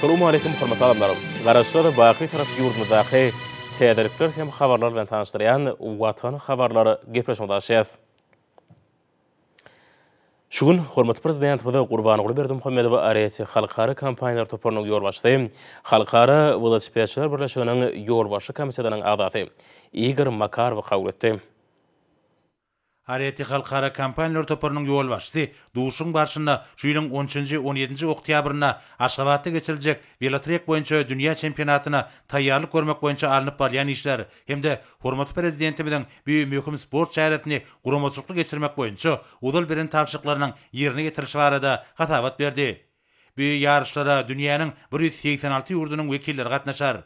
Assalamu alaykum hormatly adamlar. Garaşlar baqi taraf ýurt mazaqy täderipler hem habarlar bilen tanıştyrýan watan habarlary gepleşmäde şeýär. Şu gün hormatly prezident bu da gurbany gurbany berdi Muhammedow Aresi halkary kampaniýalar toparnyň ýol başlady. Halkary welasipetçiler birleşigini ýol başy komissiýasynyň adaty Igor Makarow gaýretdi. Areti halkara kampanyalar toparının yol başçısı duşun barşında şu ýylyň 10-njy 17-nji oktýabryna Aşgabatda geçiriljek velotrek boýunça dünýä çempionatyna taýýarlyk görmek boýunça alınıp barýan işler hemde hormat prezidenti bilen büyük möhüm sport şäherini guramaçlykly geçirmek boýunça uzal birin tapşyrylaryň ýerine getirilşi barada hatawat berdi. Büyük yarışlara dünýäniň 186 ýurdunyň wekilleri gatnaşar.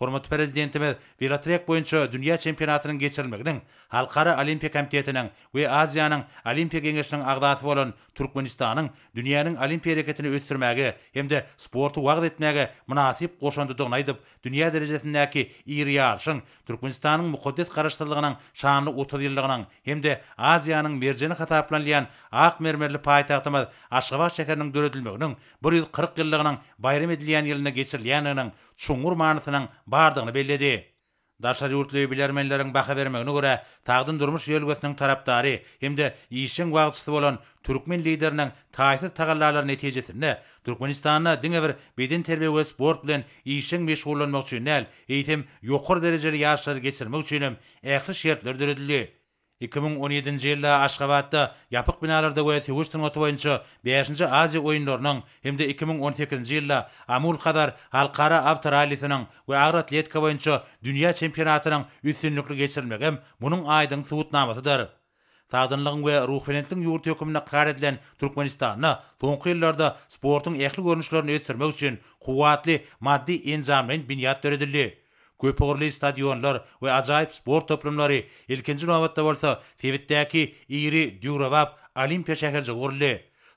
Hormat prezidentimiz Viratrek boyunca dünya şampiyonatının geçirilmesinin Halkara Olimpiya Komitetinin ve Aziyanın Olimpiya Kengeşinin ağdası olan Türkmenistan'ın dünyanın olimpiya hareketini ötürmegi hem de sportu vaqt etmegi münasip qoşandyrdygyny aýdyp dünya derejesindäki iri ýarşyň Türkmenistan'ın mukaddes garaşdyrlygynyň şanly ötürilýändigini hem de Aziyanın merjeni hataplanlyan ak mermerli paýtagtymyz Aşgabat şäheriniň döredilmeginiň 140 ýyllygynyň bayram edilýän ýylyna geçirilýändigini çuňur manysynyň bardygyny bellädi. Daşa ýurtly bilermenleriň baha bermegine görä, taýdan durmuş ýelgesiniň tarapdary hem de ýeşin wagtysy bolan türkmen lideriniň taýsyz tagallalary netijesinde Türkmenistana diňe bir beden terbiýe we sport bilen ýeşin meşgullanmak üçin näl, ýetim ýokur derejeli ýaşlar geçirmek üçin ähli şertler döredildi. 2017-nji ýylda Aşgabatda ýapyk binalarda we sewuş tunatyp boýunça 5-nji Aziýa oýunlarynyň hem-de 2018-nji ýylda Amul Qadar halkara awtoralysynyň we agratletika boýunça dünýä çempionatynyň üstünlükli geçirilmegi munyň aýdyň subutnamasydyr. Tadynlygyň we ruhfenetiň ýurt ýokumyna karar edilen Türkmenistanyň soňky ýyllarda sportyň ähli görnüşlerini ösdürmek üçin howatly maddi enzamlaryň binýat töredildi. köpörli stadionlar we ajaib sport toplumlary ilkinji nawatda bolsa Tevitdäki iri Dyurawab Olimpiýa şäherji gorly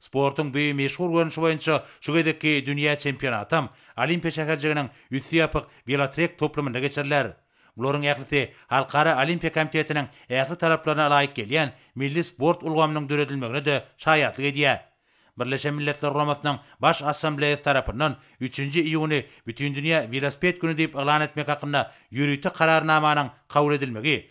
sportun bi meşhur gönüş boýunça şu gedeki dünýä çempionaty hem Olimpiya şäherjiginiň ýetiýapyk velotrek toplumyna geçerler Bloring ýaqlyty halkara Olimpiýa komitetiniň ýaqly taraplaryna laýyk gelýän milli sport ulgamynyň döredilmegine-de şaýatlyk edýär. бірлесе милеттер ромасының баш ассамблеясы тарапынан 3 июни бүтін дүния велосипед күні деп ылан етмек хақында юрити қарарнаманың қаул едилмеги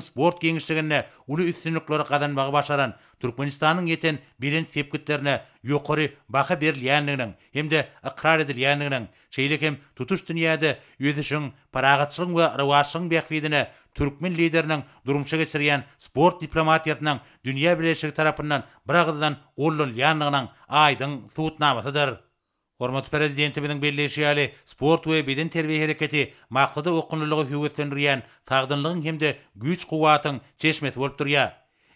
спорт кеңістігіне улы үстінліклер қазанбағы башаран түркменстанның етен билен сепкіттеріне юқори бақы берілгенлігінің хемде ықрар едилгенлігінің шейлекем тутуш дүниеде өз үшін парағатшылың ва рыуашшылың бехфидіне türkmen liderining durmuşa geçirgen sport diplomatiyasynyň dünýä bileşigi tarapyndan bir agyzdan ullanylýanlygynyň aýdyň suwutnamasydyr. Hormat prezidenti bilen birleşýäli sport we beden terbiýe hereketi maqsady okunulygy höwetlendirýän tagdynlygyň hemde güýç gowatyň çeşmesi bolup durýar.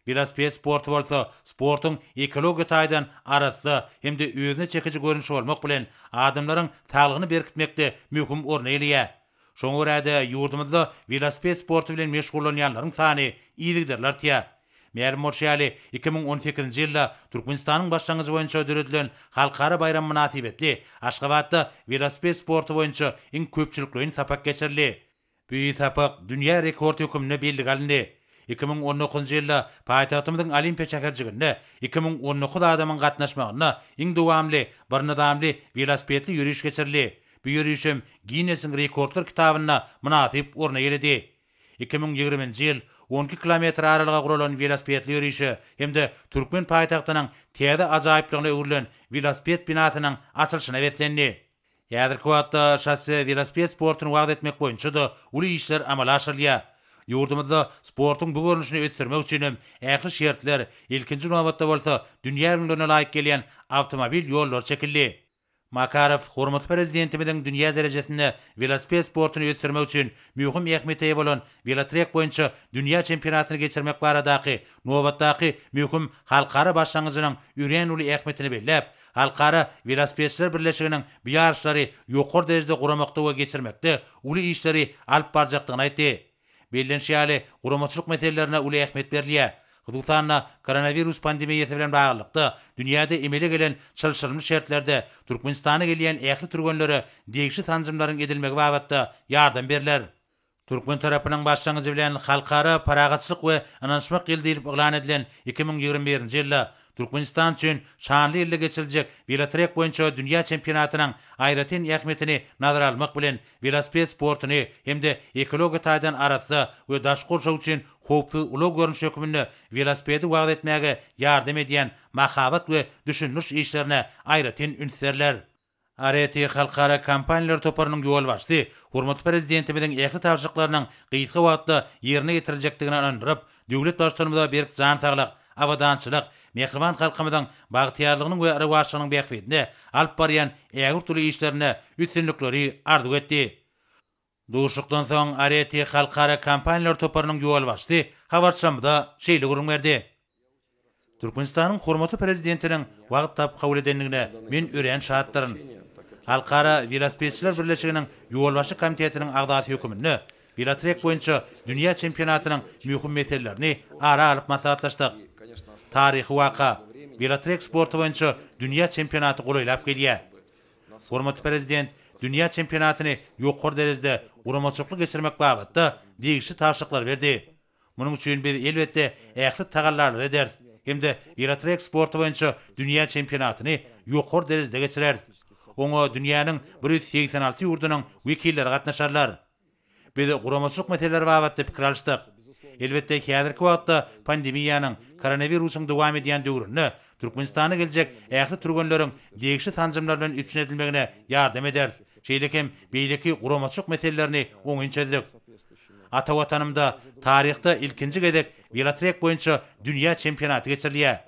Biraz pe sport bolsa, sportun ekologiya taýdan arasy hemde özüne çekiji görünüş bolmak bilen adamlaryň taýlygyny berkitmekde möhüm ornaýlyýar. Şoňa görede ýurdumyzda velosiped sporty bilen meşgullanýanlaryň sany ýygyrdylar tie. Mer Morşali 2018-nji ýylda Türkmenistanyň başlangyjy boýunça döredilen halkara bayram münasibetli Aşgabatda velosiped sporty boýunça iň köpçülikli sapak geçirildi. Bu sapak dünýä rekord ýokumyny beldigalyny. 2019-njy ýylda Paýtagtymyň Olimpiýa çäkerjiginde 2019 adamyň gatnaşmagyna iň dowamly, birnäme adamly velosipedli ýürüş geçirildi. Büyörüşüm Ginnesin rekordlar kitabına münatip orna geldi. 2020-nji ýyl 12 kilometr aralyga gurulan velosipedli ýörişi hem de Türkmen paýtagtynyň täze ajaýyplygyna öwrülen velosiped binasynyň açylyşyna wetlenýär. Ýa-da kwatda şasse velosiped sportuny wagt etmek üçin da uly işler amala aşylýa. Ýurdumyzda sportyň bu görnüşini ösdürmek üçin ähli şertler 2-nji bolsa dünýä ýurduna laýyk gelýän awtomobil ýollar Makarov hormat prezidentimiziň dünýä derejesinde velosiped sportyny ýetirmek üçin möhüm ýekmeti bolan velotrek boýunça dünýä çempionatyny geçirmek baradaky Novatdaki möhüm halkara başlangyjynyň ýüren uly ýekmetini bellep, halkara Velospesler birleşigini bu ýarışlary ýokary derejede guramakda we geçirmekde uly işleri alp barjakdygyny aýtdy. Bellenşäli guramatçylyk meselelerine uly ýekmet berliye, Hudutanna koronavirus pandemiyasi bilen baglykda dünýäde emele gelen çylşyrmy şertlerde Türkmenistana gelýän ähli türgenlere degişi sanjymlaryň edilmegi wagtda ýardam berler. Türkmen tarapynyň başlangyjy bilen halkara paragatçylyk we anlaşmak ýyldyryp oglan edilen 2021-nji ýylda Turkmenistan üçin şanly ýyly geçiljek velotrek boýunça dünýä çempionatynyň aýratyn ýakmetini nazar almak bilen velosped sportyny hem de ekologiýa taýdan arasy we daşgur şou üçin hopfy ulag görnüş hökmünde velospedi wagt etmäge ýardam edýän mahabat we düşünmüş işlerine aýratyn ünsärler. Areti halkara kampanyalar toparynyň ýol başdy. Hormatly prezidentimiziň ýa-da tarjyklarynyň gysga wagtda ýerine getirjekdigine ýa-da Dövlet başlarımıza birik zan avadançylyk mehriman halkymyzdan bagtiyarlygynyň we rewaşynyň bekwetinde alp bariyan eger tuly işlerini üstünlikleri ardyp etdi. Duşukdan soň areti halkara kampanyalar toparynyň ýol başdy. Habarçamda şeýle gurum berdi. Türkmenistanyň hormaty prezidentiniň wagt tap kabul edenligine men ören şahatlaryn halkara wirasbetçiler birleşiginiň ýol başy komitetiniň agdaty hökümini Bilatrek boyunca dünya çempionatının mühüm meselelerini ara alıp masalatlaştık. Tarihi waka, Bilatrek sportu vönchü dünya çempionatı gulu ilap geliyya. prezident, dünya çempionatını yokkor derizde uramatçoklu geçirmek babatta digişi tarşıklar verdi. Munun üçün bir elbette ehli tagallarlar eder. Hemde Eurotrek sport boýunça dünýä çempionatyny ýokary derejede geçirer. Oňa dünýäniň 186 ýurdunyň wekilleri gatnaşarlar. Bedi, guramaçlyk meteler wabatda pikir Elbette häzirki wagtda pandemiýanyň koronawirusyň dowam edýän döwründe Türkmenistana geljek ähli türgenleriň degişli sanjymlardan üçin edilmegine ýardam eder. Şeýlekem beýleki guramaçyk meselelerini oňa çözdük. Ata watanymda taryhda ilkinji gedek velotrek boýunça dünýä çempionaty geçirilýär.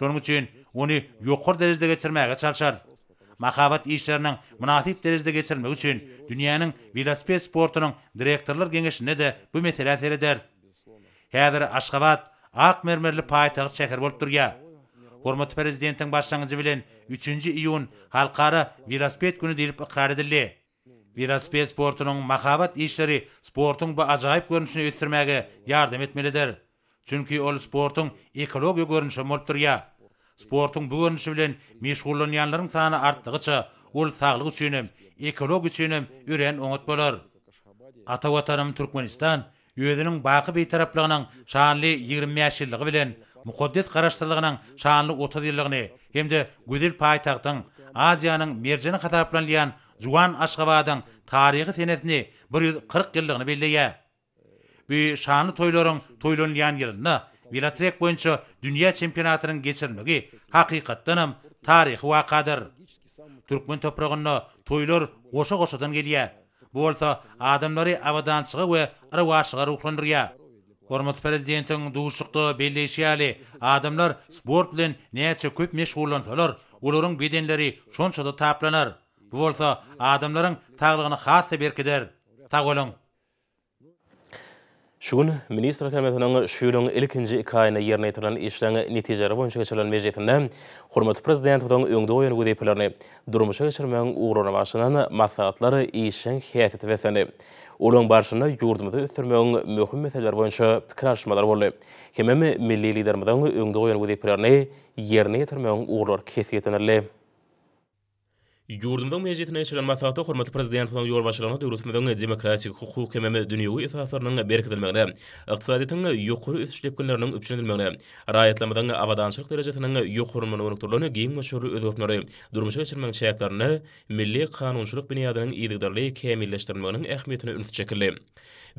Şonuň üçin ony ýokary derejede geçirmäge çalşardy. Mahabat işlerinin münatip derecede geçirmek için dünyanın velosped sportunun direktörler gengeşine de bu metere seyrederdi. Kadir Ashgabat ak mermerli paytagy şäher bolup durýar. Hormat prezidentiň başlangyjy bilen 3-nji iýun halkara Viraspet güni diýip ikrar edildi. Wirasped sportunyň mahabat işleri sportunyň bu ajaýyp görnüşini ösdürmäge ýardam etmelidir. Çünki ol sportunyň ekologiýa görnüşi multurýa. Sportunyň bu görnüşi bilen meşgullanýanlaryň sany artdygyça ol saglyk üçin, ekologiýa üçin ýören oňat bolar. Atawatanym Türkmenistan Ýöwrenin baýky bir şanly 20 ýaşlygy bilen mukaddes garaşdyrylygynyň şanly 30 ýyllygyny hemde gödül paýtagtyň Aziýanyň merjeni gatarplanlyan Juwan Aşgabadyň taryhy senesini 140 ýyllygyny bellege. Bu şanly toýlaryň toýlanýan ýerini Vilatrek boýunça dünýä çempionatynyň geçirilmegi hakykatdan hem taryhy wakadyr. Türkmen toprağyna toýlar goşa-goşadan gelýär. bolsa adamlary awadan çygy we rwaşygy ruhlandyrýa. Hormat prezidentiň duşukdy belleşýäli, adamlar sport bilen näçe köp meşgullanýarlar, olaryň bedenleri şonça da taplanar. Bu bolsa adamlaryň taglygyny hasy berkider. Sag Şugun ministr hökümetiniň şuýulyň ilkinji ikaýyna ýerine ýetirilen işleňi netijeleri boýunça geçirilen mejlisinde hormatly prezident we onuň öňünde oýan gudepleri durmuşa geçirmegiň ugruna başlanan maslahatlary işleň häýatyny we seni Olan barşına yurdumda ötürmeyon mühüm meseleler boyunca pikir arşımalar bolu. Hemen milli liderimizden öngde oyan bu deyiplerini yerine yetirmeyon uğurlar Yurdumdan meýjetine çykan maslahatda hormatly prezident bolan ýol başlanyň döwletmedäki demokratik hukuk kememe dünýäwi ýetgärliklerini berkitmekde. Ykdysadyň ýokary üstünlikleriniň üpjenilmegine, raýatlamadan awadançylyk derejesiniň ýokary bolmagyny tutulany giň maşhur durmuşa geçirmäň şeýatlaryny milli kanunçylyk binýadynyň ýygdarlygy kämilleşdirmäniň ähmiýetini ünsi çekildi.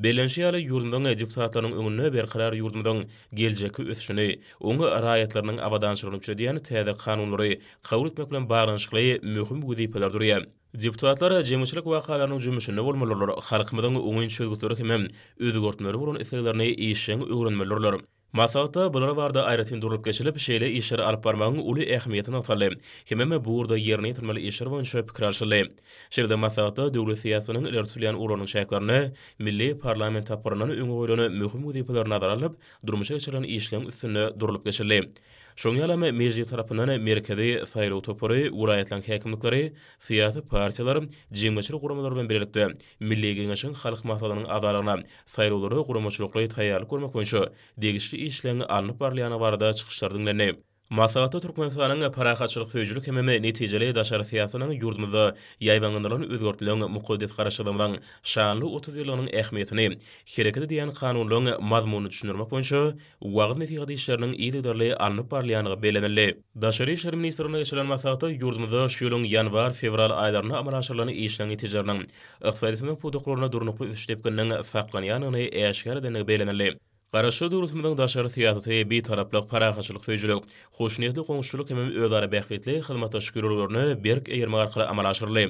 Belenşi ýaly ýurdundan ejipsatlaryň öňüne berkeler ýurdundan geljeki ösüşini, oňa araýatlaryň awadanşyrylyp çydýany täze kanunlary kabul etmek bilen baglanşykly möhüm güzipeler durýar. Deputatlar jemuşlyk wakalarynyň jemuşyny bolmalarlar, halkymyzyň oňyn şöwgütleri hem özgörtmeleri bolan eserlerini eýişiň öwrenmelerler. Masalta bular barda ayrytyn durup geçilip şeýle işleri alyp barmagyň uly ähmiýetini atalym. Hemme bu urda ýerine ýetirmeli işler we şöp pikirlerle. Şeýle masalta döwlet siýasatynyň ertülýän uranyň şäklerini milli parlament taparynyň öňe goýulany möhüm wezipeler nazar alyp durmuşa geçirilen işlem üstünde durulyp geçildi. Şoňyalama meýzi tarapynyň merkezi saýlaw töpüri, uraýatlan häkimlikleri, syýasy partiýalar, jemgyýetçilik guramalary bilen birlikde milli geňeşiň halk maslahatynyň adalaryna saýlawlary guramalary üçin taýýarlyk görmek üçin degişli işleri alyp barlaýan wagtda çykyşlardan Masawata Turkmenistanyň paraýçylyk süýjüli kimi netijeli daşary fiýasynyň ýurdumyza ýaýbanlaryny özgertilen mukaddes garaşdyrmagyň şanly 30 ýylynyň ähmiýetini hereketi diýen kanunlaryň mazmunyny düşündirmek üçin wagt netijeli işleriniň ýetirilmegi alny parlamentiniň belämeli daşary işler ministrliginiň ýaşanan masawata ýurdumyza şýylyň ýanwar fevral aýlaryna amala aşyrylan işleriniň netijelerini ykdysadyň pudoklaryna durunukly üstünlikden faqlanýanyny äşgärdenä belämeli Garaşşı durutmadan daşarı siyasatı bir bi taraplak para haçılık fejilu. Xoşniyetli qonuşçuluk emem öðara bəhkitli xidmata şükür berk eyer mağarqara amal aşırlı.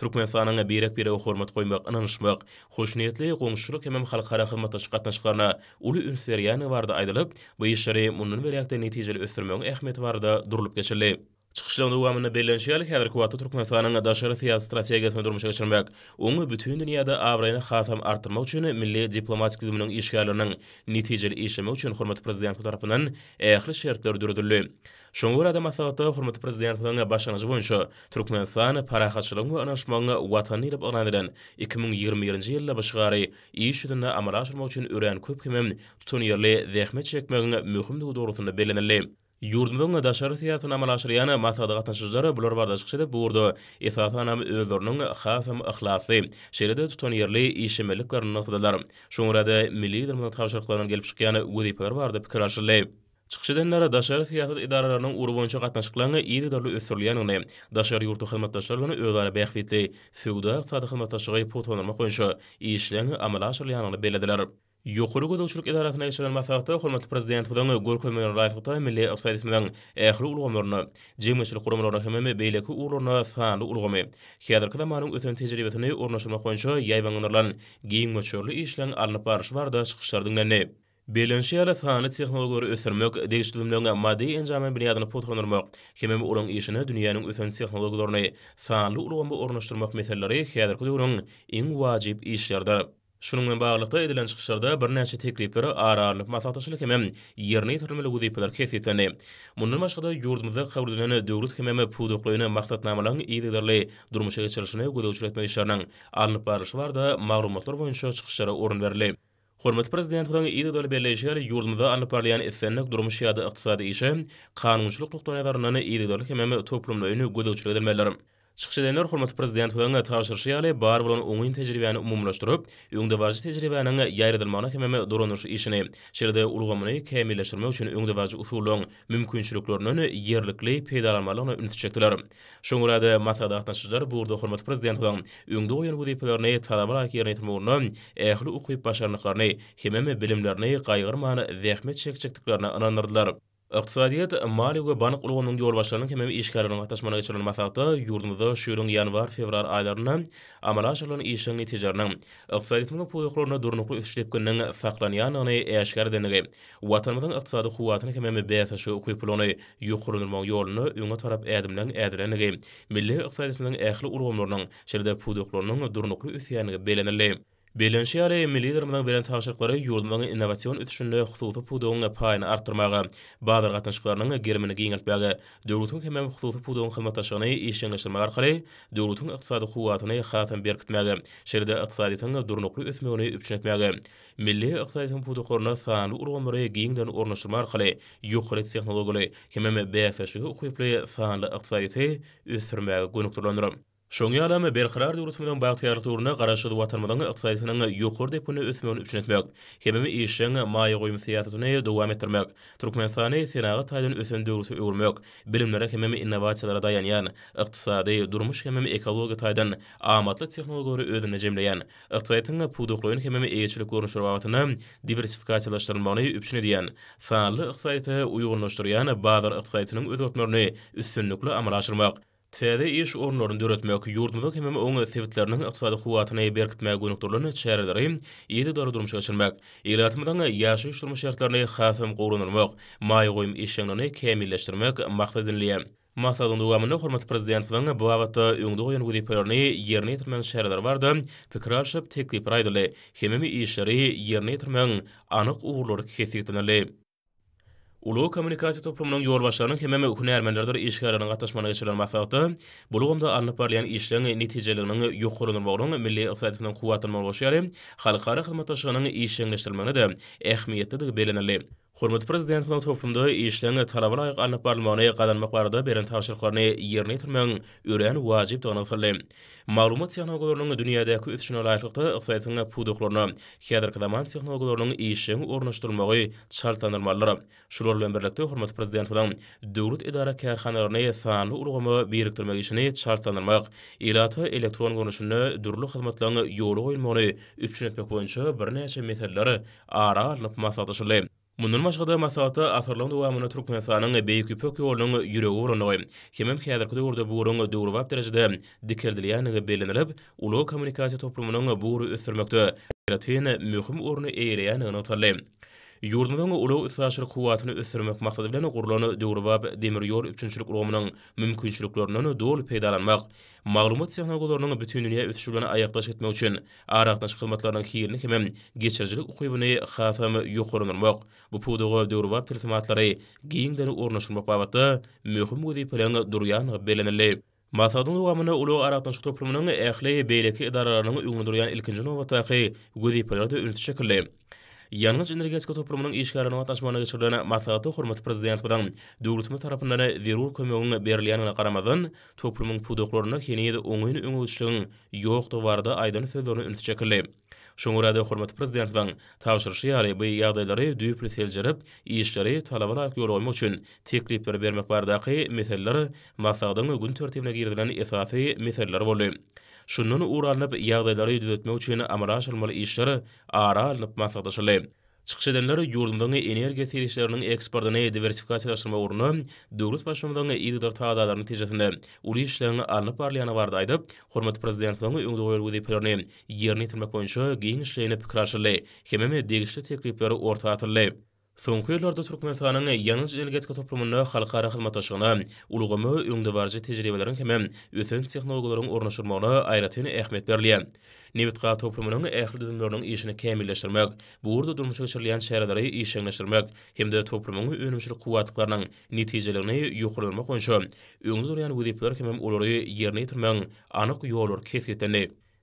Turkmen sanana birek birek uxormat hormat koymak, ananışmak, xoşniyetli qonuşçuluk emem xalqara xidmata xidmata ulu xidmata xidmata xidmata xidmata bu xidmata munun xidmata xidmata xidmata xidmata xidmata durulup xidmata çıkışlan uwamyna belenşi gelik häzir kuwatda Türkmenistanyň daşary fiýat strategiýasyny durmuşa geçirmek. Onu bütün dünýäde awrayny hasam artyrmak üçin milli diplomatik düzümiň işgärlerini netijeli işlemek üçin hormat prezidenti tarapynyň ähli şertleri durdurly. Şoňra da masalata hormat prezidentiň başlanyşy boýunça Türkmenistan parahatçylygyň we anaşmagyny watany bilen 2021-nji ýylda başgary iş ýüzünde amala aşyrmak üçin örän köp kimem tutunýarly zähmet çekmegini möhüm dogrusyna belenilýär. Yurdumdan daşary daşar siyasatyny amala aşyryan masada gatnaşyjylar bular barda çykşyda bu urda esasana özlerini hasam ihlasy şeride tutan yerli işmelikler nazdalar. Şoňrada milli dilmat taşyrklaryny gelip çykýany ödi per barda pikir aşyrly. Çykşydan daşary daşar siyasat idaralarynyň urgunça gatnaşyklaryny iýeri dörli ösürlýän Daşary ýurt hyzmatdaşlaryny özlere bäkwitli, fiwda sadyk hyzmatdaşlygy potonarma goýunça işlerini amala aşyrýanyny belediler. Yoqurug dowçuruk idarasyna geçilen masalata hormatly prezident Hudan Gorkoymen Raýhuta milli ösäýet bilen ähli ulgamyrna jemgyçlik gurumlaryna hemme beýleki urulyna sanly ulgamy. Hiýerdäki maňa ösen tejribetini ornaşdyrmak üçin ýaýbanlaryň giň möçürli işleň alyp baryş barda çykyşlardan näme? Belenşi ýaly sanly tehnologiýalary ösürmek degişdirilmeň maddi enjamy bilen ýadyny potgandyrmak hemme urulyň işini dünýäniň ösen tehnologiýalaryny sanly ulgamy ornaşdyrmak meselelerini häzirki ýurun iň wajyp işlerdir. Şunun men baglykda edilen çykyşlarda bir näçe teklifleri ararlyk masatçylyk hem yerine ýetirilmeli güdipler kesetlene. Mundan başga da ýurdumyzda gowrudynyň döwlet hememe puduklyny maksatnamalaryň ýetirilmeli durmuşa geçirilşine güdip üçletme işleriniň alınıp barışy barda maglumatlar boýunça çykyşlara orun berildi. Hormatly prezident hudan iyi dolar belleşiyar yurdumda anı durmuş iqtisadi işe, kanunçylyk nukta nedarınanı iyi dolar kememe toplumla Şükşedenler hormatı prezident hüvanga tavşırşı yale bar bulan ungin tecrübiyani umumlaştırıp, ungda varcı tecrübiyani nga yayradılmağına kememe doronur şu işini. Şerde uluğamını kemileştirme uçun ungda usulun mümkünçülüklerini yerlikli peydalanmalı ona ünit Şungurada matada ahtanşıcılar burda hormatı prezident hüvanga ungda oyan bu dipelarini talabalak yerine itim oğrunu ehlü ukuyip başarlıklarini, kememe bilimlerini, kaygarmanı, vehmet çekecektiklerini anandırdılar. Iqtisadiyyat mali we banq ulugynyň ýolbaşlarynyň hemme işgärlerini taşmana geçirilen maksady ýurdumyzda şu ýylyň ýanwar fevral aýlaryna amala aşyrylan işgärlik netijelerini, iqtisadiýetimiň goýuklaryna durnuk üýtüşlep gelen faklanýanyny eýeşgär edenigi, watanymyzyň iqtisady howatyny hemme beýata şu goýup bolany ýolyny öňe tarap milli iqtisadiýetimiň ähli urgumlarynyň şerde pudoklarynyň durnuk üýtüşini belenilýär. Belenşi ýaly milli dermanyň beren taşyrklary ýurdunyň innowasion ýetişinde hususy pudugyň paýyny artdyrmagy, bazar gatnaşyklarynyň germini giňeltmegi, döwletiň kemem hususy pudugyň hyzmatlaşygyny işleň geçirmek arkaly, döwletiň ykdysady howatyny hatam berkitmegi, şeýle ykdysadyň durnukly ösmegini üçnetmegi, milli ykdysadyň pudugyny sanly urgamyry giňden ornaşdyrmak arkaly, ýokary texnologiýaly hemme BFŞ-ga ukyplaýan sanly ykdysadyty ösdirmegi gönükdirilendirmek. Şoňy adamy berqarar durus bilen baýtyar durna garaşdy watanmadan ykdysynyň ýokur depuny ösmegini üçin etmek. Hemimi işiň maýy goýmy syýasatyny dowam etdirmek. Türkmenistany senaga taýdan ösen durusy öwürmek. Bilimlere hemimi innowasiýalara daýanýan, ykdysady durmuş hemme ekologiýa taýdan amatly tehnologiýalary öwrenme jemleýän. Ykdysynyň puduklygyny hemme ägçilik görnüşleri wagtyna diversifikasiýalaşdyrmagyny üpçüne diýen. Sanly ykdysyny uýgunlaşdyrýan bazar ykdysynyň özgötmörni üstünlikli amala aşyrmak. Täze iş ornorun döretmek yurdumuk hem öňe sewitlärini ykdysady howatyna berkitmä gönüktürlerini çäreleri ýeňi dara durmuş geçirmek, ýelatmadan ýaşy şurmuş şertlerini hasam gowrunmak, maý goýum işlerini kämilleşdirmek maksadynly. Maksadyny dowamyny hormat prezidentiň bu wagtda öňde goýan gudiýetlerini ýerine ýetirmäň şertleri bardy. Pikir alyp teklip raýdyly, hem işleri ýerine ýetirmäň anyk ugurlary Ulu kommunikasiya toplumunun yorbaşlarının kemem ve hünermenlerdir işgarlarının qatlaşmanı geçirilen mafaqda, bulugumda anlıp arlayan işlerinin neticelerinin yok milli ıqtisayetinden kuvatın mal boşayarı, xalqara xidmataşığının işlerinleştirilmanı Hormat prezident bilen toplumda işleňe tarabyna aýyk anyp beren taşyrlaryny ýerine ýetirmek ören wajyp dogan sözle. Maglumat ýanagorlaryny dünýädäki üçin laýyklykda ykdysadyna puduklaryny hyzyr kadaman ýanagorlaryny işleň ornaşdyrmagy Şular bilen birlikde hormat prezident bilen döwlet idara kärhanalaryny işini elektron gönüşüni dürli hyzmatlaryny ýoly goýulmagy üçin boýunça bir metodlary ara alyp Munun maşgada masalata asarlan doa amuna turk mesanang beyi kipöki olnang yurego urnang oi. Kemem kiyadar kudu urda buurung duur vab derecede dikerdili ya nang beylen alib ulu kommunikasi toplumunang buuru üstürmöktu. urnu eyle ya Yurdunyň uly ýa-da gowatyny ösdürmek maksady bilen gurulan döwrübap demir ýol üçinçilik urgumynyň mümkinçiliklerinden dol peýdalanmak, maglumat sahnalarynyň bütün dünýä ösdürmegini aýaklaş etmek üçin araňdaş hyzmatlaryň hiýerini hem geçirjilik ukybyny hafamy ýokurmak. Bu pudugy döwrübap pertimatlary giňden ornaşmak babaty möhüm we diýilýän durýan belenelip Masadun ugamana ulu aratan shuktoplumunan ehli beyleki idaralarana uygunduruyan ilkinci novatakhi gudipalarada ünitishakirli. Yanıç energetika toprumunun işgarına taşmana geçirdiğine masalatı hormatı prezident kudan duğrutma tarafından verur kömüğün berliyanına karamadın toprumun pudoklarına heniyedi onuyun ünlü uçluğun yok duvarda aydan fevdorunu ünlü çekirli. Şunguradi hormatı prezident kudan tavşırışı yari bayi yagdayları düyüplü selcerip işgari talavala ak yolu bermek uçun tekliplere bermek bardaki meselleri masalatı gün törtevine girdilini Şunnun uğralnıp yağdayları yüzyetme uçuyna amaraş almalı işleri ara alınıp masaktaşılı. Çıxşedenleri yurdumdangı energiya tereşlerinin ekspardana diversifikasyalaşırma uğruna dörgüt başlamdangı iddidar taadadarın tijasını uli işlerini alınıp arlayana vardaydı. Hormat prezidentlangı ünlü oyal gudi pilarini yerini yerini yerini yerini yerini yerini yerini yerini yerini Soňky ýyllarda Türkmenistanyň ýalňyz elgeçki toplumyna halkara hyzmatlaşygyna ulugamy öňdebarjy tejribeleriň hem ösen tehnologiýalaryň ornaşdyrmagyna aýratyny ähmiýet berilýär. Nebitga toplumynyň ähli düzümlerini işini kämilleşdirmek, bu urda durmuşa geçirilen şäherleri işleňleşdirmek hem de toplumynyň önümçilik kuwatlarynyň netijelerini ýokurlamak üçin öňde durýan wezipler hem olary ýerine ýetirmek anyk ýollar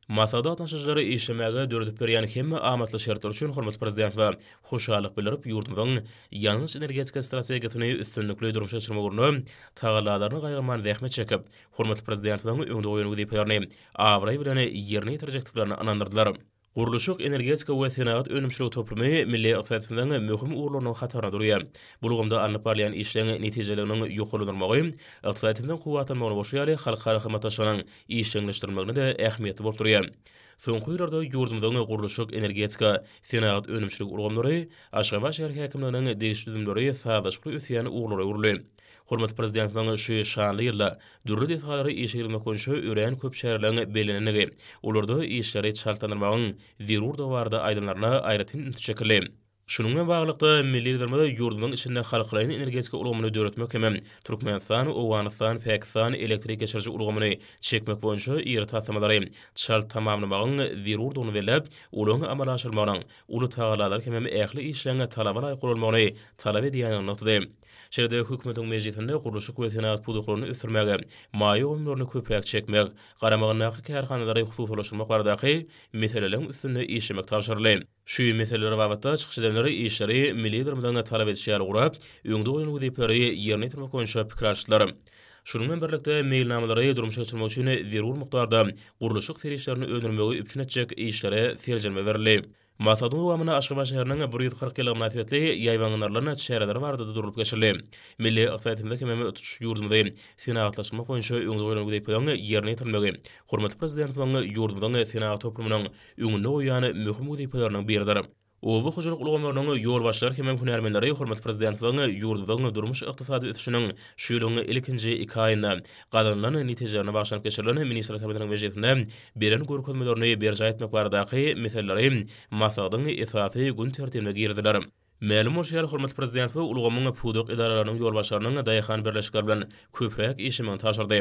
Masada atnaşıcıları işimeğe dördüp bir yan kemme amatlı şartlar üçün hormat prezidentla hoşalık bilirip yurdumdan yanlış energetika strategiyatını üstünlüklü durumşa çırma gurnu tağırlalarını gayrman zehme çekip hormat prezidentlanı öndü oyunu gudip yarni avrayı bilene yerine yeterecektiklerini anandırdılarım. Gurluşuk energetika we sanaat önümçülük toplumy milli afetmeden möhüm uğurlarynyň hatarına durýar. Bu lugamda anyp barlayan işleňe netijelerini ýokulandyrmagy, iqtisadymyň kuwatyny bolan boşýaly halkara hymatlaşmanyň işleňleşdirilmegine de ähmiýet bolup Soňky ýyllarda ýurdumdaky gurluşuk energetika sanaat önümçülük urgamlary, Aşgabat şäher häkimliginiň değişdirilmeleri sadaşgy ösýän uğurlary urly. Hormat prezidentlaryň şu şanly ýerle dürrü detaýlary işgirmek üçin şu öýrän köp şäherlerini belenenigi. Olurdy işleri çaltanmagyň zerur dowarda aýdanlaryna aýratyn üçekli. Şunun men baglykda milli ýerlerde ýurdumyň içinde halklaryň energetika ulgamyny döretmek hem Türkmenistan, Owanistan, Pakistan elektrik geçirji ulgamyny çekmek boýunça ýer Çalt çal tamamlamagyň zerur dowuny bilip, ulyň amalaşyrmagyň uly tagalalar hem ähli işlerine talabalar aýgurulmagyny talap edýän Şerde şeýle hökümetiň mejlisinde guruluşy kuwetinat puduklaryny ösürmäge, maýy ömürlerini köprak çekmek, garamagyň näki kärhanalary hususlaşmak bardaky meseleleriň üstünde işlemek tapşyrly. Şu meseleler wagtda çykyş edenleri işleri milli durumdan talap etýär gurap, öňde oýun gudypleri ýerine etmek konuşa pikirler. Şunun bilen birlikde meýil namalary durmuşa geçirmek üçin zerur miqdarda guruluşyk ferişlerini önürmegi üçin etjek işlere seljelme berildi. Masadun wamana aşgabaş şehrinin 140 kilometr nafiyetli yaywanlarlarına şehirler vardı da durulup geçirildi. Milli aksaytimde kemem ötüş yurdumda sinaatlaşmak boyunca öňde goýulan güýdip ýa-da ýerine ýetirmegi. Hormatly prezidentimiz ýurdumdan ýa-da toplumynyň öňünde goýany möhüm Ovo hujurluk ulgamarnyň ýol başlary hem hünärmenlere hormat prezidentiň ýurdudan durmuş ykdysady etişiniň şuýlugyny ilkinji 2 aýyna galanlaryň netijelerini başlanyp geçirilen ministr tarapyndan wejetinde beren gorkulmalaryny berjaýetmek barada ki, meselelerim masadyny esasy gün tertibine girdiler. Mälim oşy ýaly hormatly prezidentli ulgamyň pudyk idaralarynyň ýolbaşlarynyň daýhan birleşikler bilen köpräk işimi taşyrdy.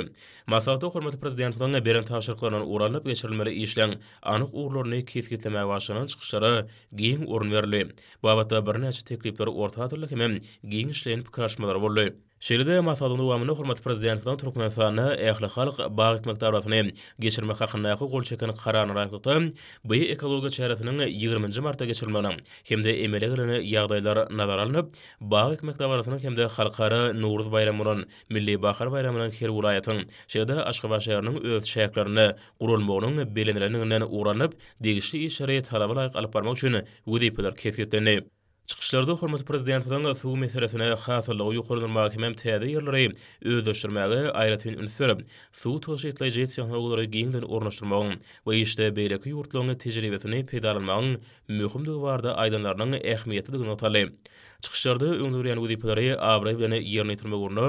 Masalda hormatly prezident beren taşyrlyklaryny uralyp geçirilmeli işler, anyk uğurlaryny kesgitleme başlanan çykyşlary giň örnek berildi. Bu wagtda birnäçe teklipler ortada durdy, hem giň işleýän pikirleşmeler boldy. Şeýle-de maýsadyň dowamyny hormat prezidentiniň Türkmenistana ähli halk bagy hökmetdarlygyny geçirmek hakynda ýa-da gol çeken karary raýatdy. Bu ekologiýa çäretiniň 20-nji marta geçirilmegi hem de emeleriň ýagdaýlary nazar alynyp, bagy hökmetdarlygynyň hem de halkara Nowruz bayramyny, Milli Bahar bayramynyň her bir aýatyny, şeýle-de aşgy başlaryň öz şäherlerini gurulmagynyň belenleriniň ýa uranyp, degişli işleri talaba laýyk alyp barmak üçin wüdipler Çıkışlarda hormat prezident bilen su meselesine hasarlı uyuqurdan mahkemem täze yerleri özleşdirmäge aýratyn suw Su toşetleje texnologiýalary giňden ornaşdyrmagyň we işde beýleki ýurtlaryň tejribesini peýdalanmagyň möhümdigi barada aýdanlaryň ähmiýetligini notaly. Çıkışlarda öňdürýän wezipleri awry bilen ýerine ýetirmek urunda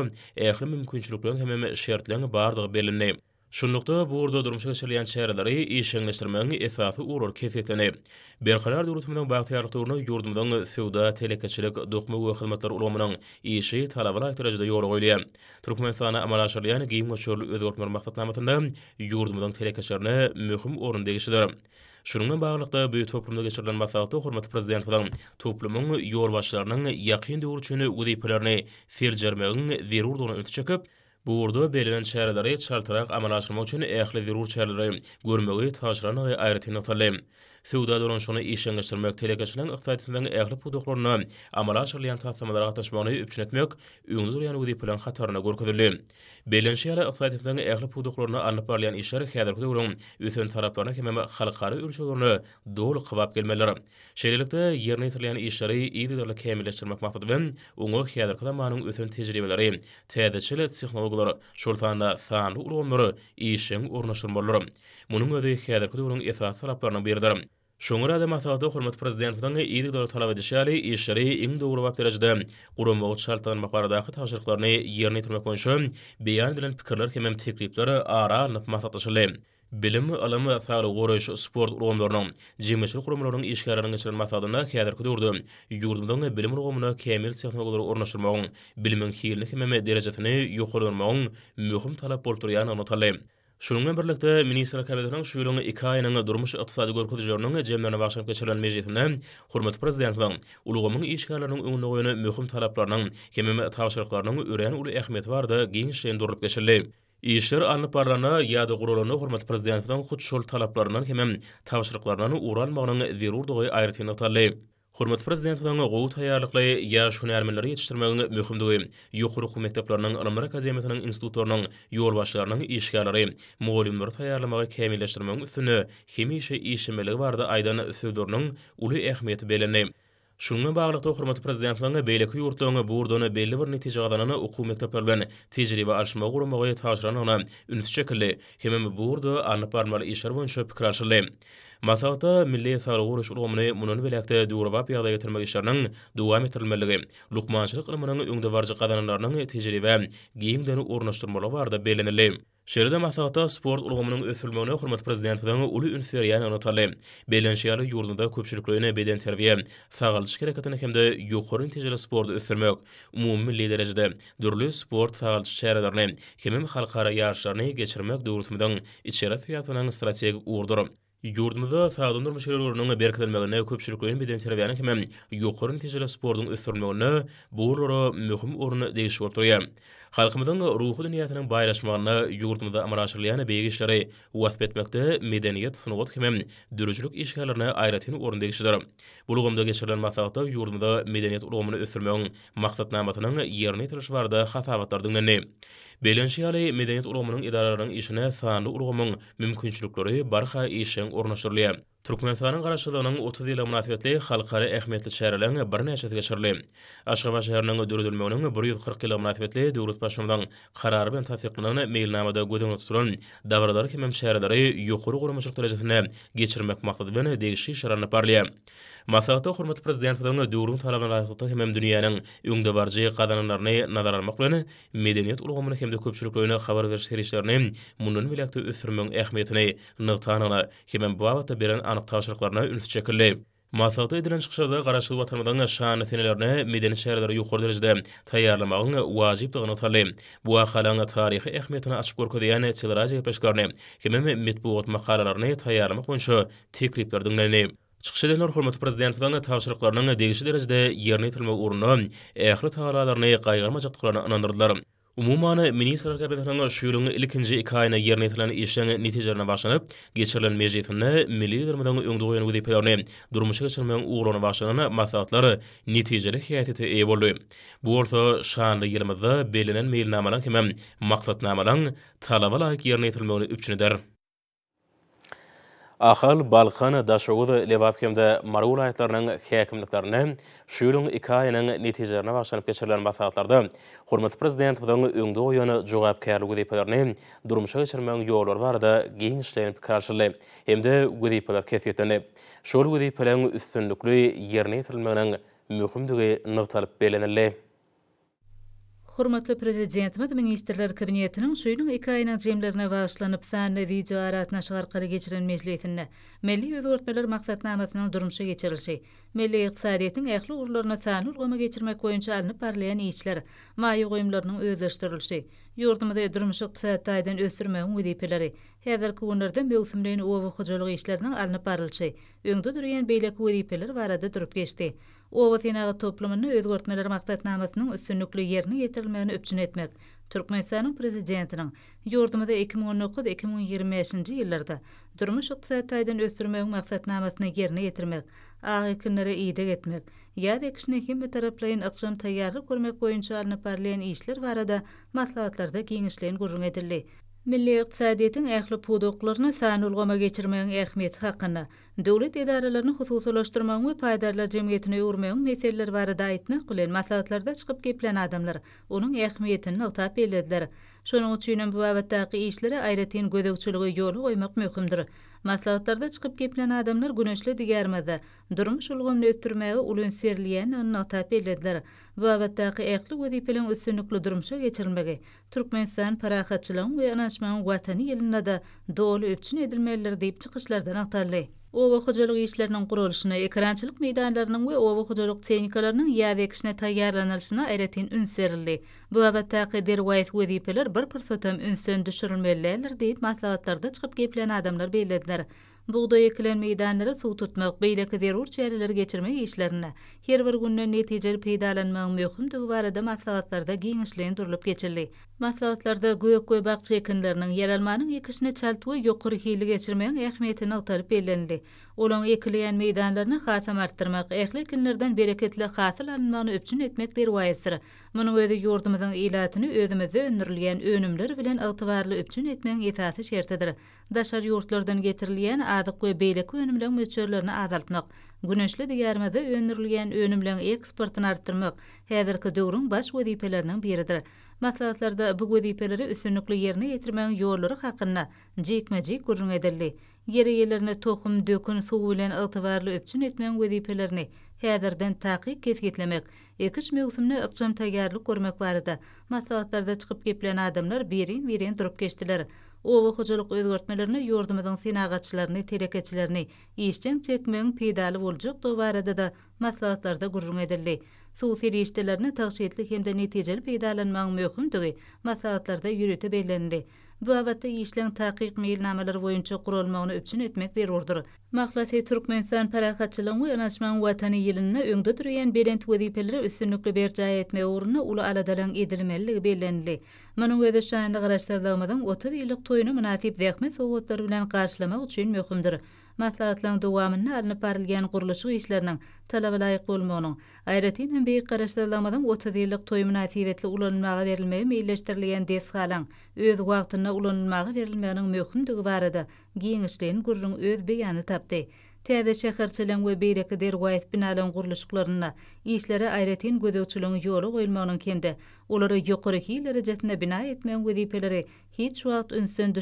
ähli mümkinçilikleriň hemme şertleriň bardygy belindi. Şunlukda bu urda durmuşa geçirilen çeyreleri işinleştirmeyen esası urur kesetlenir. Berkhalar durutumdan bahtiyarlık durunu yurdumdan sevda, telekeçilik, dokma ve hizmetler ulamının işi talabala ihtiracıda yoru oylayan. Turkmenistan'a amalaşırlayan giyim geçirli özgörtmer maksatnamasında yurdumdan telekeçilerine mühim orun degişidir. Şunlukda bağlıqda bu toplumda geçirilen masalatı hormatı prezident olan toplumun yor yakin doğru Bu urdu belirlen çerlere çartarak amalaşırmak için ehli zirur çerlere görmeği taşıran ayrıtı nöterli. Suwda duran şonu işin geçirmek telekeşinin iqtisadiyatından ähli puduklaryny amala aşyrylan tasmalara gatnaşmagyny üçin etmek duran wezi plan hatarına gorkudyly. Belenşi ýaly iqtisadiyatından ähli puduklaryny alyp barlayan işler häzirki döwrüň ösen taraplaryna hemme halkara ölçülerini dol qabap gelmeler. Şeýlelikde ýerine ýetirilen işleri ýeňe derle kemilleşdirmek maksady bilen öňe häzirki zamanyň ösen tejribeleri, täzeçilik sanly urgunlary Munun özü häzirki döwrüň esas talaplaryna birdir. Şoňra da masada hormat prezidentiň ýedi dolar talap edişi işleri iň dogry wagt derejede gurum wagt şartlaryny bakaradaky taşyrklaryny ýerine ýetirmek boýunça beýan bilen pikirler hem teklipleri ara alyp masada Bilim alamy asary goryş sport urgumlarynyň jemeşli gurumlarynyň işgärlerini geçirmek maksadyna häzir köderdi. Ýurdumdan bilim urgumyna kemel texnologiýalary ornaşdyrmagyň, bilimiň hiýerlik hem derejesini ýokurdurmagyň möhüm talap bolup durýanyny Şunun birlikte Ministr Kabedran şu ýylyň 2 aýynyň durmuş ykdysady görkezlerini jemlerine başlanyp geçirilen mejlisinde hormatly prezident bilen ulugymyň işgärleriniň öňünde goýan möhüm talaplarynyň kememe tawşyrklarynyň öýrenen uly ähmiýeti bardy, giňişlen durulyp geçirildi. Işler anı parlana yadı gurulunu hürmet prezidentinden xud talaplarından kemem tavşırıklarından uğran mağının zirur doğayı ayrıtiyin atalli. Hormat prezident Hudaňa gowy taýýarlyklary ýaş hunermenleri ýetiştirmegiň möhümdigi ýokary okuw mekdeplerinin alamara akademiýasynyň institutlarynyň ýol başlarynyň işgärleri mugallimleri taýýarlamagy kämilleşdirmegiň üçin hemişe işlemeligi barda aýdana sözlerini uly ähmiýeti belenýär. Şunma bağlı da hormatly prezidentlarga beýleki ýurtlaryňa burdany belli bir netije gazananyny okuw mekteplerden tejribe alşma gurumagy taýýarlanyna ünit şekilde hem burda anyp barmal işler boýunça pikir alşyly. Masata milli sarğuruş ulumyny munun bilekde durwap ýa-da ýetirmek işleriniň dowam etmeligi, lukmançylyk ulumynyň öňde barjy gazananlarynyň tejribe giňden ornaşdyrmaly barda belenilýär. Şerde masalata sport ulgamynyň ösülmegine hormat prezidentiň uly ünsiýany anatalym. Belen şeýle ýurdunda köpçülikli beden terbiýe, sağlyk hereketini hemde de ýokary täjribeli sport ösülmek umumy milli derejede durly sport sağlyk şeýleri hem-de halkara ýarşyşlaryny geçirmek dogrusmydyň içeräk fiýatynyň strategik urdury. Yurdumuzda sağdan durmuş şeýle görnüň we berkeden meňe köpçülük öňe beden terbiýanyň hem ýokary täze sporting ösdürmegine bu urulara möhüm ornu degişip durýar. Halkymyzyň ruhy dünýäsiniň baýlaşmagyna ýurdumuzda amaraşyrlýan beýgişleri wasp etmekde medeniýet synagat hem dürüjlik işgalaryna aýratyny ornu degişdir. Bu ulgamda geçirilen maksatda ýurdumuzda medeniýet ulgamyny ösdürmegiň maksatnamasynyň ýerini ýetirmek barada hasabatlardyň näme? Belen şeýle medeniýet ulgamynyň idaralarynyň işine sanly ulgamyň mümkinçilikleri barha işe o'rnaşırlı. Türkmenistanyň garaşdygynyň 30 ýyly münasibetli halkary ähmiýetli şäherleriň bir näçesi geçirildi. Aşgabat şäheriniň döredilmeginiň 140 ýyly münasibetli döwlet başçymyzyň karary bilen tasdiklanany meýilnamada gödüňe tutulan dawradary hem şäherleri ýokary gurumçylyk derejesine geçirmek maksady bilen degişli şaharyny parliya. Masagata hormat prezident bilen döwrüň talabyny laýyklygy hem dünýäniň öňde barjy gadanlaryny nazar almak bilen medeniýet ulgamyny hem köpçülik xabar berişleri mundan ähmiýetini hem bu anyk taşyryklaryna ünsi çekirli. Masahatda edilen çıkışlarda garaşlı vatanadan şahane senelerine medeni şehirleri yukur derecede tayyarlamağın vacip dağın atarlı. Bu akhalan tarihi ehmiyatına açıp korku diyan etselera cekpeşkarını kimimi mitbu ot tayyarlamak oyuncu Çıkışı hormatı prezident tavşırıklarının degişi derecede ehli Umumany ministrlar kabinetiniň şuýrunyň ilkinji ikaýyna ýerine ýetirilen işleň netijelerine başlanyp, geçirilen mejlisinde milli ýerimden öňdügi ýerine gidip ýerine durmuşa geçirmeň ugruny başlanyp, maslahatlary netijeli hyýatyty ýewoldy. Bu orta şanly ýerimizde belenen meýilnamalaryň hem maksatnamalaryň talaba laýyk ýerine ýetirilmegini üçin der. Ahal Balkan daşoğuz Levapkemde Marul ayetlerinin hekimliklerini Şuyulun ikayinin netijerine başlanıp geçirilen basaatlarda Hürmet Prezident bizden öngdü oyunu cugab kərli gudipalarini durumşa geçirmen yollar var da giyin işlenip karşılı hem de gudipalar kesiyetini Şuyul gudipalarin üstünlüklü yerine yetirilmenin mühümdüge belenili. Hormatly prezidentimiz ministrlar kabinetiniň söýüniň 2 aýyna jemlerine başlanyp, sanly wideo aratna şahar kaly geçiren mejlisinde milli ýurtlar maksatnamasynyň durmuşa geçirilşi, milli ykdysadyň ähli urlaryna sanly ulgama geçirmek boýunça alyp barlaýan ýeçler, maýy goýumlarynyň özleşdirilşi, ýurdumyzda durmuş ykdysadyň ösdürme ümidipleri, häzirki günlerde mewsimleýin owa hyjalyk işleriniň alyp barylşy, öňde durýan beýleki ýurtlar barada durup geçdi. Ova Senaga toplumyny özgörtmeler maksatnamasynyň üstünlikli yerini ýetirmegini öpçün etmek. Türkmenistanyň prezidentinin ýurdumyza 2019-2025-nji ýyllarda durmuş ýokdaýdan maqsat ösdürmegi yerini ýerine ýetirmek, agy kunlara ýetdik etmek, ýa-da kişinin hem taraplaryň aksam taýýarlyk görmek goýunçalaryny parlamentiň işler barada maslahatlarda giňişlen edirli. Milli iqtisadiyyatın ähli pudoqlarını sani ulgama geçirməyən əhmiyyət haqqını, dövlət idarələrini xüsusulaşdırmağın və paydarlar cəmiyyətini yormayan meselələr var da aitmək qülən masalatlarda çıxıb qeyplən adamlar, onun əhmiyyətini altab elədilər. Şonu üçünün bu avatdaqı işlərə ayrətiyin gözəqçülüqü yonu qoymaq məxümdür. Masalatlarda çıxıb qeyplən adamlar günəşlə digermedi. Durmuş ulgun nöktürmeği ulun serliyen anna tapi elediler. Bu avattaki ekli vazifelen ıssönüklü durmuşa geçirilmegi. Turkmenistan parahatçilam ve anasman vatani elinna da doğulu öpçün edilmeliler deyip çıkışlardan atarli. Ova hocalık işlerinin kuruluşuna, ekrançılık meydanlarının ve ova hocalık teknikalarının yavekşine tayyarlanışına eretin ünserili. Bu avattaki derwayet vazifeler bir pırsotam ünsön düşürülmeliler deyip matlavatlar da çıkıp adamlar beylediler. buğda ekilen meydanlara su tutmak, beyleki zerur çereler geçirmek işlerine, her bir günne neticeli peydalanmağın mühüm duvarada maslahatlarda giyin işleyin durulup geçirli. Maslahatlarda güyök güy bakçı ekinlerinin yer almanın ikisini çaltuğu yokur hili geçirmeyen ehmiyetini altarıp belirli. Olon ekilen meydanlarını hatam arttırmak, ehli günlerden bereketli xatil anmanı öpçün etmek der vayetir. Munun ödü ilatini ödümüzü öndürülen önümler bilen altıvarlı öpçün etmen etatı şertidir. Daşar yordlardan getirilen adıq ve beylik önümlen mütçörlerini adaltmak. Güneşli digarmada öndürülen önümlen ekspertini arttırmak. Hedirki dörün baş vodipelerinin biridir. Matlaatlarda bu gwezipelari üsünnüklü yerini yetirmeyn yorlari haqqinna jikmajik gurrun edirli. Yeri yerlerini toxum, dökün, suhulian, altavarlı öpçün etmeyn gwezipelarini hederden taqi kesgitlemek. Ekish meusimna ıqcham tagarlı kormak varada. Matlaatlarda chikip keplian adamlar berin, berin, durup berin, berin, Ova hojalyk özgörtmelerini yordamadan sinagatchylaryny, telekatchylaryny, işçen çekmeň pedali boljak da maslahatlarda gurrun edirli. suw serişdilerini täşhetli hemde netijeli peýdalanmagyň möhümdigi maslahatlarda ýürütip belenildi. Bu awatda işleň taqiq meýilnamalary boýunça gurulmagyny üçin etmek zerurdyr. Maqlaty e Türkmenistan parahatçylygyň we anaşmanyň watany ýylyny öňde durýan belen wezipeleri üstünlükli berjaý etme ugruny uly aladalan edilmeliligi belenildi. Munyň we şanly garaşdyrlygymyň 30 ýyllyk toýuny munasip zähmet sowgatlar bilen garşylamak üçin möhümdir. maslahatlaryň dowamyny alyp barylgan gurulyşyň işleriniň talaba laýyk bolmagyny, aýratyň hem beýik garaşdyrlamadan 30 ýyllyk toý münasibetli ulanmagy berilmegi meýilleşdirilgen des galan öz wagtyna ulanmagy berilmeginiň möhümdigi barada giňişleýän gurulyň öz beýany tapdy. Täze şäherçiligiň we beýleki derwaýat binalaryň gurulyşlaryna işlere aýratyň gözegçiligiň ýoly goýulmagyny kende, olary ýokary hilere bina etmegiň wezipeleri hiç wagt ünsen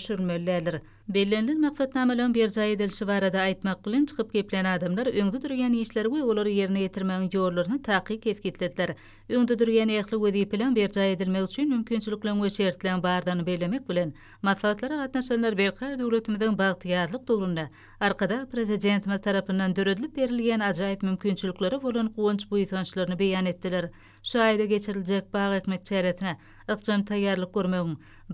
Belenli maksatnamalan bir jaýy edilşi barada aýtmak bilen çykyp gepleň adamlar öňde durýan işleri we olar ýerine ýetirmegiň ýollaryny taýyk etgitlediler. Öňde durýan ýaýly we diplom bir jaýy uchun üçin mümkinçilikler we şertler bardany belemek bilen maslahatlara gatnaşanlar berkä döwletimiziň bagtyarlyk dogrunda arkada prezidentimiz tarapyndan döredilip berilgen ajaýyp mümkinçilikleri bolan gowunç bu ýetançlaryny beýan etdilar. Şu aýda geçirilecek bag etmek çäretine ykçam taýýarlyk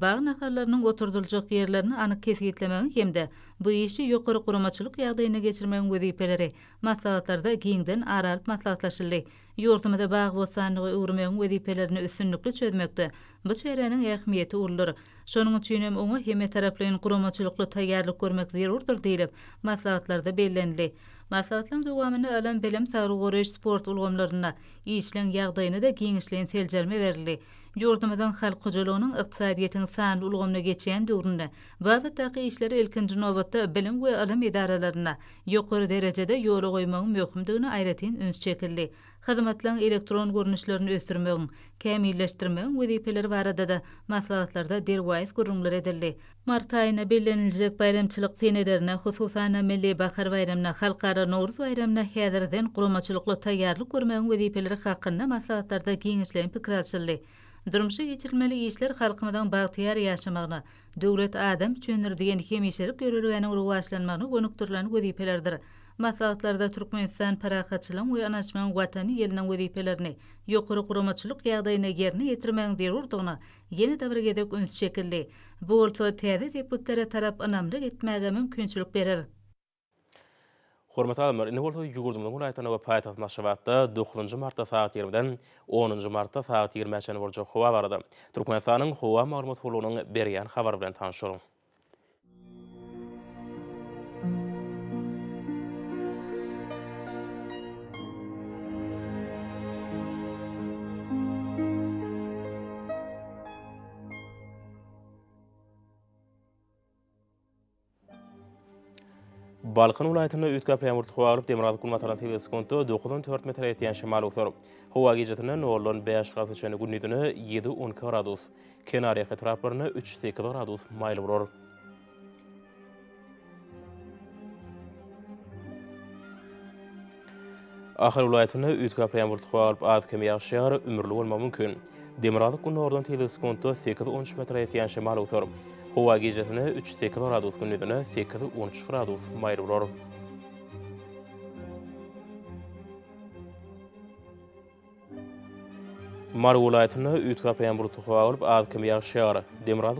bağ nahallarının oturduljak yerlerini anık kesgitlemeğin hemde bu işi yokarı kurumaçılık yağdayına geçirmeğin vedipeleri matlatlarda giyinden aralıp matlatlaşildi. Yurtumada bağ vosanlığı uğurmeğin vedipelerini üstünlükle çözmekte. Bu çeyrenin ehmiyeti urlur. Şonun üçünüm onu heme taraplayın kurumaçılıklı tayyarlik görmek zirurdur deyilib, matlatlarda bellenli. Masatlan dowamyny alan bilim sarygory sport ulgamlaryna iýişliň ýagdaýyny da giňişliň seljerme berildi. Ýurdumyň halk gojulygynyň san ulgamyna geçýän döwründe we wagtaky işleri ilkinji nowatda bilim we alam idaralaryna ýokary derejede ýol goýmagy möhümdigini aýratyn ünç çekildi. hyzmatlaryň elektron görnüşlerini ösürmegin, kämilleşdirmegin wezipeleri barada da maslahatlarda derwaýs gurunlar edildi. Mart aýyna bellenilijek bayramçylyk senelerine, hususan milli bahar bayramyna, halkara Nowruz bayramyna häzirden gurumaçylykly taýýarlyk görmegin wezipeleri hakynda maslahatlarda giňişlenip pikir açyldy. Durmuşa geçirilmeli işler halkımadan bağıtıyar yaşamağına, dövret adam çönür diyen kemişerip görülüyen uruğu gönüktürlen gözipelerdir. Masalatlarda Turkmenistan paraqatçılan uyanaşman vatani yelinan vedipelerini yokuru kuromatçılık yağdayına yerini yetirmen der yeni davrı gedek öns çekildi. Bu ortu tehdi deputlara tarap anamlı gitmaga mümkünçülük berir. Hormatalamar, ini ortu yugurdumda mulaaytana va 9. marta saat 20-dan 10. marta saat 20-dan 10. marta saat 20-dan 10. marta saat 20-dan 10. marta saat 20-dan 10. marta saat 20-dan 10. marta saat 20-dan 10. marta saat 20-dan 10. marta saat 20-dan 10. marta saat 20-dan 10. marta saat 20-dan 10. 10. marta saat 20 dan 10 marta varada. 20 dan 10 marta saat 20 dan 10 Balkan ulaýatynda ýetgäp ýamurtly howa alyp demir gazy gulma 9.4 metre ýetýän şemal ugtur. Howa gejetine nolun 5 gazy 7-10 gradus, kenary hetraplaryna 3-8 gradus maýyl bolar. Ahir ulaýatynda ýetgäp ýamurtly howa alyp az kimi ýagşy ýagyr ümürli bolma mümkin. Demir 8-13 metre ýetýän şemal ugtur. Hova gejetini 3 sekil radus günnidini sekil 13 radus mayr Mar bur olup, ad kim yaxshi ar.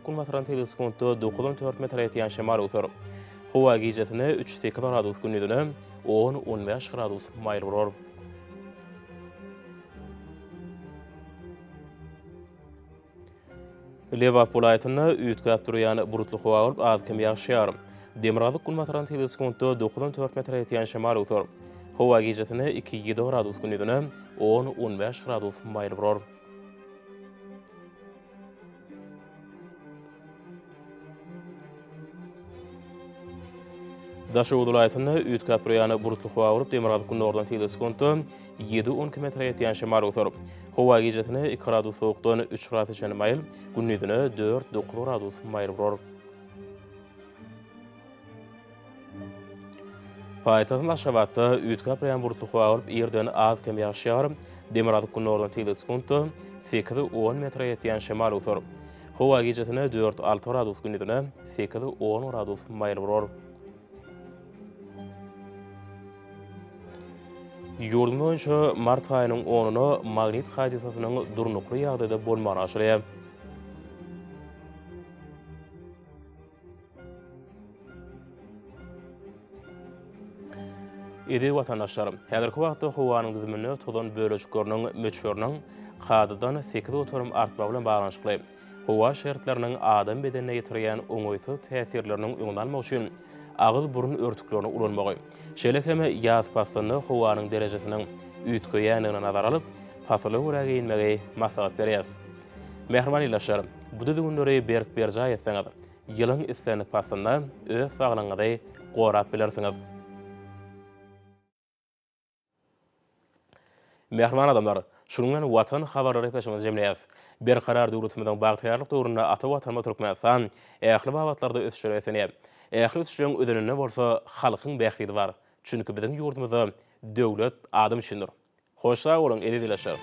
kun matran telis 4 metr eti yanshi mar uthur. Hova 3 10-15 mayr Lewap bulayetinna üýtgäp duran burutly howa bolup az kim ýaşaýar. Demirazyk gün matran tewizkunda 94 metr ýetýän şemal öter. Howa gejetine 2-7 gradus günüdine 10-15 gradus maýyl bolar. Daşı udulayetinde üyt kapriyanı burutlu howa vurup demiradık günü oradan tiyle skontu 7-12 metre yetiyen şemal uthurup. Hova gecetine 2 gradu soğuktan 3 gradu çene mayl, günnüdüne 4-9 gradu mayl vurur. Payitatın aşavatta 3 kapreyan burtlu hova olup, irden az kem yaşayar, demir adı kunu skuntu, 8-10 metre yetiyen şemal uthur. Hova gecetine 4-6 gradu günnüdüne 8-10 gradu mayl vurur. Yolmu mart ayının 10-unu magnet hadisasının durnuqlu yağdıda bolmara aşırıya. Edi vatandaşlarım, hədər ki vaxtda xuvanın qızmını tudun bölüç qorunun möçvörünün qadıdan fikir oturum artmaqla bağlanışıqlayı. Xuva şəhərtlərinin adın bedənə yitirəyən unuysu ağız burun örtüklerini ulanmağı. Şeylek yaz pastanı huvanın derecesinin ütkü yanına nazar alıp, pastalı hurağa inmeğe masalat beriyas. Mehrman ilaşlar, bu dedi günleri berk berca etseniz, yılın isteni pastanı öz sağlanı dey bilirsiniz. Mehrman adamlar, şunlunan vatan xabarları peşimiz cemleyiz. Bir karar duğru tümüden bağıtayarlıq doğruna watan vatanma turkmen san, eaklı bavatlarda üst Ähli e, düşüň özünüňe bolsa, halkyň bähidi bar. Çünki biziň ýurdumyzda döwlet adam üçindir. Hoşça bolun, edi